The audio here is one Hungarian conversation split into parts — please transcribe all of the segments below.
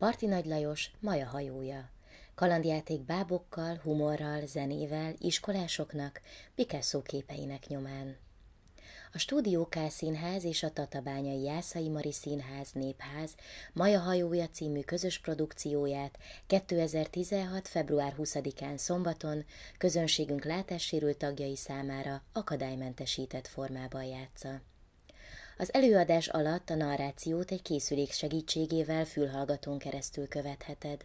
Parti Nagy Lajos, Maja hajója. Kalandjáték bábokkal, humorral, zenével, iskolásoknak, Picasso képeinek nyomán. A Stúdió K Színház és a Tatabányai Jászai Mari Színház Népház Maja hajója című közös produkcióját 2016. február 20-án szombaton közönségünk látássérült tagjai számára akadálymentesített formában játsza. Az előadás alatt a narrációt egy készülék segítségével fülhallgatón keresztül követheted.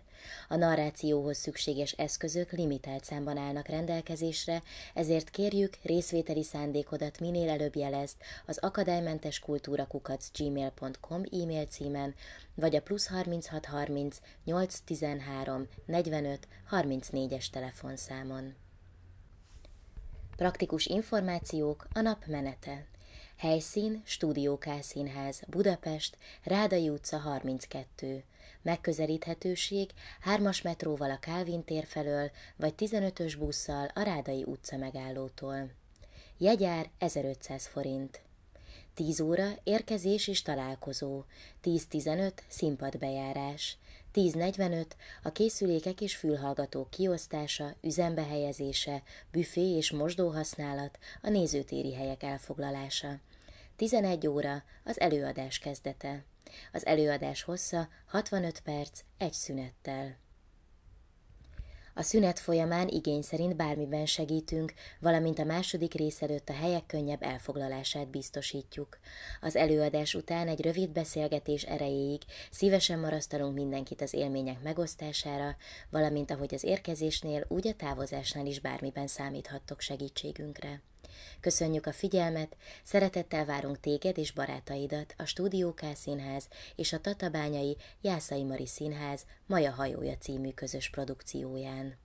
A narrációhoz szükséges eszközök limitált számban állnak rendelkezésre, ezért kérjük részvételi szándékodat minél előbb jelezd az akadálymentes kultúrakukac gmail.com e-mail címen, vagy a plusz 3630 813 45 34-es telefonszámon. Praktikus információk a nap menete. Helyszín Stúdió K. Színház, Budapest, Rádai utca 32. Megközelíthetőség 3-as metróval a Kálvin tér felől, vagy 15-ös busszal a Rádai utca megállótól. Jegyár 1500 forint. 10 óra érkezés és találkozó, 10.15 színpadbejárás, 10.45 a készülékek és fülhallgatók kiosztása, üzembehelyezése, büfé és mosdóhasználat, a nézőtéri helyek elfoglalása. 11 óra az előadás kezdete. Az előadás hossza 65 perc egy szünettel. A szünet folyamán igény szerint bármiben segítünk, valamint a második rész előtt a helyek könnyebb elfoglalását biztosítjuk. Az előadás után egy rövid beszélgetés erejéig szívesen marasztalunk mindenkit az élmények megosztására, valamint ahogy az érkezésnél, úgy a távozásnál is bármiben számíthattok segítségünkre. Köszönjük a figyelmet, szeretettel várunk téged és barátaidat a Stúdió K Színház és a Tatabányai Jászai Mari Színház Maja hajója című közös produkcióján.